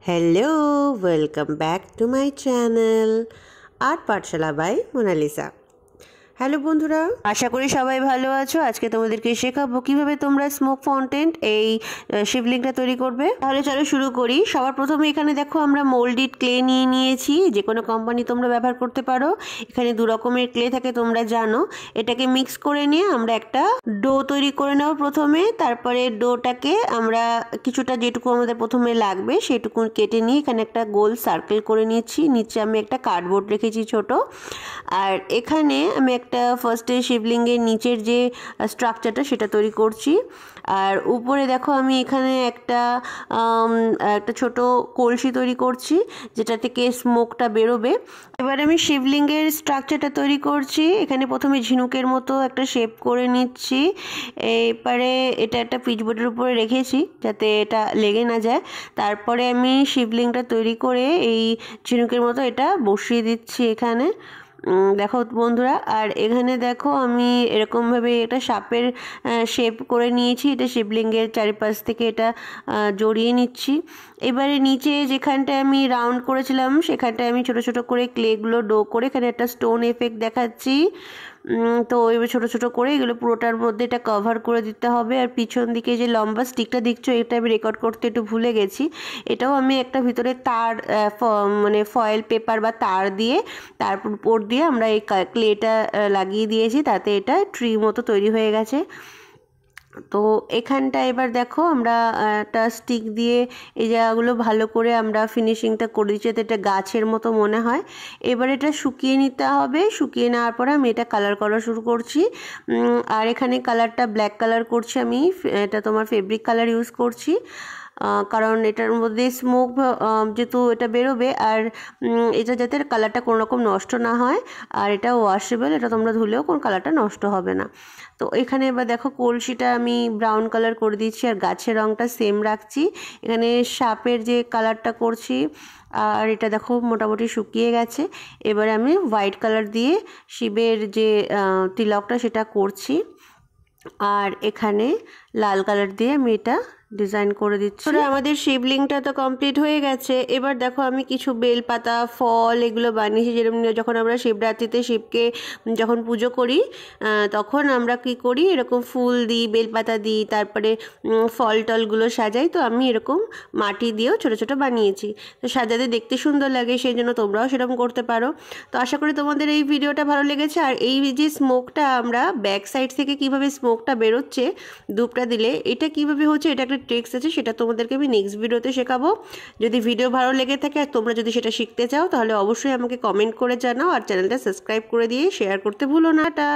Hello, welcome back to my channel Art Partshala by Mona Lisa. Hello বন্ধুরা আশা করি সবাই ভালো আছো আজকে তোমাদেরকে শেখাবো কিভাবে তোমরা স্মোক ফাউন্টেন্ট এই শিবলিংটা তৈরি করবে তাহলে চলো শুরু করি সবার প্রথমে এখানে দেখো আমরা মোল্ডিড ক্লে নিয়ে নিয়েছি যে কোনো কোম্পানি তোমরা ব্যবহার করতে পারো এখানে দু রকমের ক্লে থাকে তোমরা জানো এটাকে মিক্স করে নিয়ে আমরা একটা ডো তৈরি করে নেব প্রথমে তারপরে ডোটাকে আমরা কিছুটা যেটুকু আমাদের প্রথমে লাগবে সেটুকু কেটে নিয়ে এখানে একটা গোল সার্কেল করে নিয়েছি নিচে আমি একটা কার্ডবোর্ড রেখেছি ছোট আর এখানে আমি একটা ফার্স্টে শিবলিঙ্গের নিচের যে স্ট্রাকচারটা সেটা তৈরি করছি আর উপরে দেখো আমি এখানে একটা একটা ছোট কলসি তৈরি করছি যেটা থেকে স্মোকটা বেরোবে এবার আমি শিবলিঙ্গের স্ট্রাকচারটা তৈরি করছি এখানে প্রথমে ঝিনুকের মতো একটা শেপ করে নিচ্ছি এবারে এটা একটা পিচবোর্ডের উপরে রেখেছি যাতে এটা লেগে না যায় তারপরে আমি শিবলিঙ্গটা তৈরি করে এই ঝিনুকের মতো এটা বসিয়ে দিচ্ছি এখানে দেখো বন্ধুরা আর এখানে দেখো আমি এরকমভাবে একটা সাপের শেপ করে নিয়েছি এটা শিবলিঙ্গের চারিপাশ থেকে এটা জড়িয়ে নিচ্ছি এবারে নিচে যেখানটায় আমি রাউন্ড করেছিলাম সেখানটায় আমি ছোট ছোট করে ক্লেগুলো ডো করে এখানে একটা স্টোন এফেক্ট দেখাচ্ছি তো এবার ছোটো ছোটো করে এগুলো পুরোটার মধ্যে এটা কভার করে দিতে হবে আর পিছন দিকে যে লম্বা স্টিকটা দেখছো এটা আমি রেকর্ড করতে একটু ভুলে গেছি এটাও আমি একটা ভিতরে তার মানে ফয়েল পেপার বা তার দিয়ে তারপর উপর দিয়ে আমরা এই ক্লেটা লাগিয়ে দিয়েছি তাতে এটা ট্রি মতো তৈরি হয়ে গেছে তো এখানটা এবার দেখো আমরা একটা স্টিক দিয়ে এই জায়গাগুলো ভালো করে আমরা ফিনিশিংটা করে দিচ্ছি যাতে এটা গাছের মতো মনে হয় এবার এটা শুকিয়ে নিতে হবে শুকিয়ে নেওয়ার পরে আমি এটা কালার করা শুরু করছি আর এখানে কালারটা ব্ল্যাক কালার করছি আমি এটা তোমার ফেব্রিক কালার ইউজ করছি কারণ এটার মধ্যে স্মোক যেহেতু এটা বেরোবে আর এটা যাতে কালারটা কোনো রকম নষ্ট না হয় আর এটা ওয়াশেবল এটা তোমরা ধুলেও কোন কালারটা নষ্ট হবে না তো এখানে এবার দেখো কলসিটা আমি ব্রাউন কালার করে দিচ্ছি আর গাছের রঙটা সেম রাখছি এখানে সাপের যে কালারটা করছি আর এটা দেখো মোটামুটি শুকিয়ে গেছে এবারে আমি হোয়াইট কালার দিয়ে শিবের যে তিলকটা সেটা করছি আর এখানে লাল কালার দিয়ে আমি এটা ডিজাইন করে দিচ্ছি আমাদের শিবলিংটা তো কমপ্লিট হয়ে গেছে এবার দেখো আমি কিছু বেলপাতা ফল এগুলো বানিয়েছি যেরকম যখন আমরা শিবরাত্রিতে শিবকে যখন পুজো করি তখন আমরা কি করি এরকম ফুল দিই বেলপাতা দিই তারপরে ফল টলগুলো সাজাই তো আমি এরকম মাটি দিয়েও ছোট ছোট বানিয়েছি তো সাজাতে দেখতে সুন্দর লাগে সেই জন্য তোমরাও সেরকম করতে পারো তো আশা করি তোমাদের এই ভিডিওটা ভালো লেগেছে আর এই যে স্মোকটা আমরা ব্যাক সাইড থেকে কিভাবে স্মোকটা বেরোচ্ছে ধূপটা দিলে এটা কিভাবে হচ্ছে এটা একটা ট্রিক্স আছে সেটা তোমাদেরকে আমি নেক্সট ভিডিওতে শেখাবো যদি ভিডিও ভালো লেগে থাকে আর তোমরা যদি সেটা শিখতে চাও তাহলে অবশ্যই আমাকে কমেন্ট করে জানাও আর চ্যানেলটা সাবস্ক্রাইব করে দিয়ে শেয়ার করতে ভুলো না টা